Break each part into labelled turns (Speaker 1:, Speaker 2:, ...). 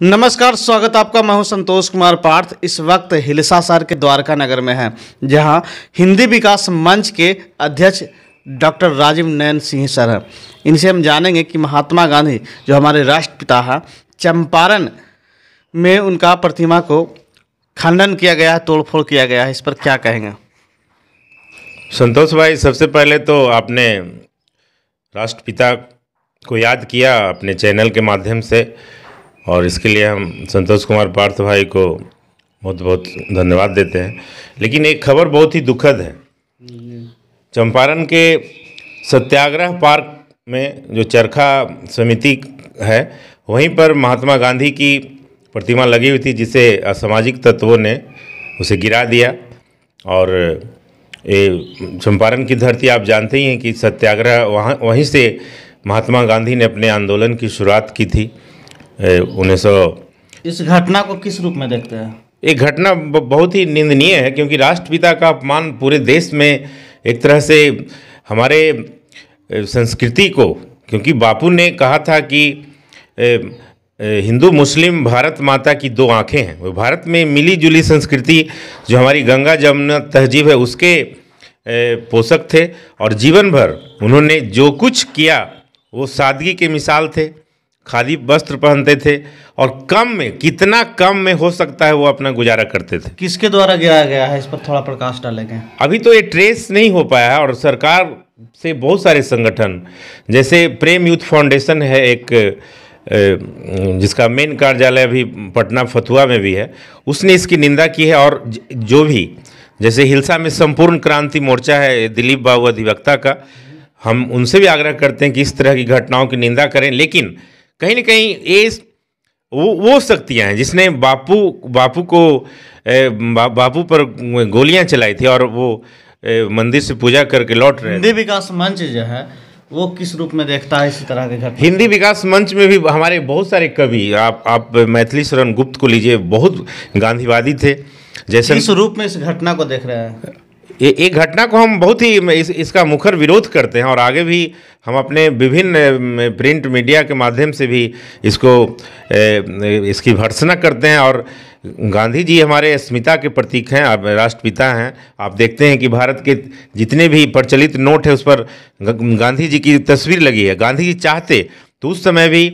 Speaker 1: नमस्कार स्वागत आपका मैं हूं संतोष कुमार पार्थ इस वक्त हिलसा सर के द्वारका नगर में है जहां हिंदी विकास मंच के अध्यक्ष डॉक्टर राजीव नयन सिंह सर हैं इनसे हम जानेंगे कि महात्मा गांधी जो हमारे राष्ट्रपिता हैं चंपारण में उनका प्रतिमा को खंडन किया गया है तोड़फोड़ किया गया है इस पर क्या कहेंगे संतोष भाई सबसे पहले तो
Speaker 2: आपने राष्ट्रपिता को याद किया अपने चैनल के माध्यम से और इसके लिए हम संतोष कुमार पार्थ भाई को बहुत बहुत धन्यवाद देते हैं लेकिन एक खबर बहुत ही दुखद है चंपारण के सत्याग्रह पार्क में जो चरखा समिति है वहीं पर महात्मा गांधी की प्रतिमा लगी हुई थी जिसे असामाजिक तत्वों ने उसे गिरा दिया और ये चंपारण की धरती आप जानते ही हैं कि सत्याग्रह वहाँ वहीं से महात्मा गांधी ने अपने आंदोलन की शुरुआत की थी उन्नीस
Speaker 1: इस घटना को किस रूप में देखते हैं
Speaker 2: ये घटना बहुत ही निंदनीय है क्योंकि राष्ट्रपिता का अपमान पूरे देश में एक तरह से हमारे संस्कृति को क्योंकि बापू ने कहा था कि हिंदू मुस्लिम भारत माता की दो आंखें हैं वो भारत में मिली जुली संस्कृति जो हमारी गंगा जमुना तहजीब है उसके पोषक थे और जीवन भर उन्होंने जो कुछ किया वो सादगी के मिसाल थे खादी वस्त्र पहनते थे और कम में कितना कम में हो सकता है वो अपना गुजारा करते थे
Speaker 1: किसके द्वारा गिराया गया है इस पर थोड़ा प्रकाश डालेंगे
Speaker 2: अभी तो ये ट्रेस नहीं हो पाया है और सरकार से बहुत सारे संगठन जैसे प्रेम यूथ फाउंडेशन है एक जिसका मेन कार्यालय अभी पटना फतुआ में भी है उसने इसकी निंदा की है और जो भी जैसे हिलसा में संपूर्ण क्रांति मोर्चा है दिलीप बाबू अधिवक्ता का हम उनसे भी आग्रह करते हैं कि इस तरह की घटनाओं की निंदा करें लेकिन कहीं ना कहीं ये वो वो शक्तियाँ हैं जिसने बापू बापू को बा, बापू पर गोलियाँ चलाई थी और वो मंदिर से पूजा करके लौट रहे
Speaker 1: हिंदी विकास मंच जो है वो किस रूप में देखता है इसी तरह के घर हिंदी विकास मंच में भी हमारे बहुत
Speaker 2: सारे कवि आप आप मैथिली शरण गुप्त को लीजिए बहुत गांधीवादी थे जैसे किस
Speaker 1: रूप में इस घटना को देख रहे हैं
Speaker 2: ये एक घटना को हम बहुत ही इस, इसका मुखर विरोध करते हैं और आगे भी हम अपने विभिन्न प्रिंट मीडिया के माध्यम से भी इसको इसकी भर्सना करते हैं और गांधी जी हमारे अस्मिता के प्रतीक हैं आप राष्ट्रपिता हैं आप देखते हैं कि भारत के जितने भी प्रचलित नोट है उस पर गांधी जी की तस्वीर लगी है गांधी जी चाहते तो उस समय भी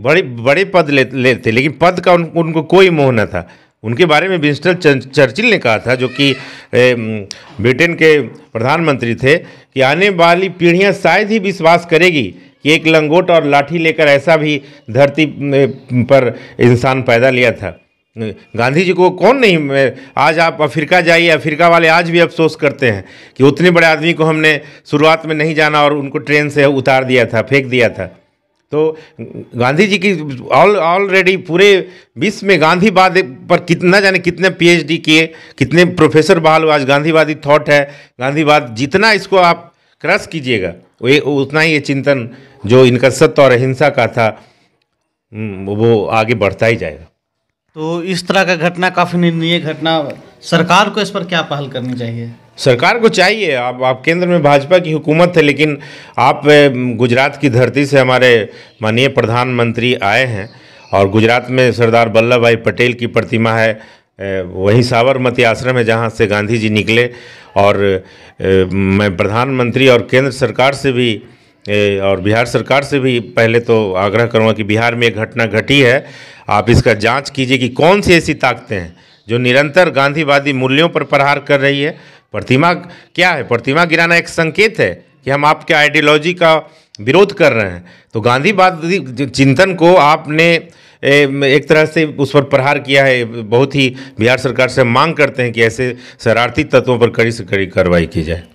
Speaker 2: बड़े बड़े पद ले, लेते लेकिन पद का उन, उनको कोई मोह न था उनके बारे में विंस्टन चर्चिल ने कहा था जो कि ब्रिटेन के प्रधानमंत्री थे कि आने वाली पीढ़ियां शायद ही विश्वास करेगी कि एक लंगोट और लाठी लेकर ऐसा भी धरती पर इंसान पैदा लिया था गांधी जी को कौन नहीं आज आप अफ्रीका जाइए अफ्रीका वाले आज भी अफसोस करते हैं कि उतने बड़े आदमी को हमने शुरुआत में नहीं जाना और उनको ट्रेन से उतार दिया था फेंक दिया था तो गांधी जी की ऑल ऑलरेडी पूरे विश्व में गांधीवाद पर कितना जाने कितने पीएचडी किए कितने प्रोफेसर बहाल आज गांधीवादी थॉट है गांधीवाद जितना इसको आप क्रश कीजिएगा ये उतना ही ये चिंतन जो इनका सत्य और अहिंसा का था हम्म, वो आगे बढ़ता ही जाएगा
Speaker 1: तो इस तरह का घटना काफ़ी निंदनीय घटना सरकार को इस पर क्या पहल करनी चाहिए
Speaker 2: सरकार को चाहिए आप आप केंद्र में भाजपा की हुकूमत है लेकिन आप गुजरात की धरती से हमारे माननीय प्रधानमंत्री आए हैं और गुजरात में सरदार वल्लभ भाई पटेल की प्रतिमा है वही साबरमती आश्रम है जहाँ से गांधी जी निकले और मैं प्रधानमंत्री और केंद्र सरकार से भी और बिहार सरकार से भी पहले तो आग्रह करूँगा कि बिहार में एक घटना घटी है आप इसका जांच कीजिए कि कौन सी ऐसी ताकतें हैं जो निरंतर गांधीवादी मूल्यों पर प्रहार कर रही है प्रतिमा क्या है प्रतिमा गिराना एक संकेत है कि हम आपके आइडियोलॉजी का विरोध कर रहे हैं तो गांधीवादी चिंतन को आपने एक तरह से उस पर प्रहार किया है बहुत ही बिहार सरकार से मांग करते हैं कि ऐसे शरारती तत्वों पर कड़ी से कड़ी कार्रवाई की जाए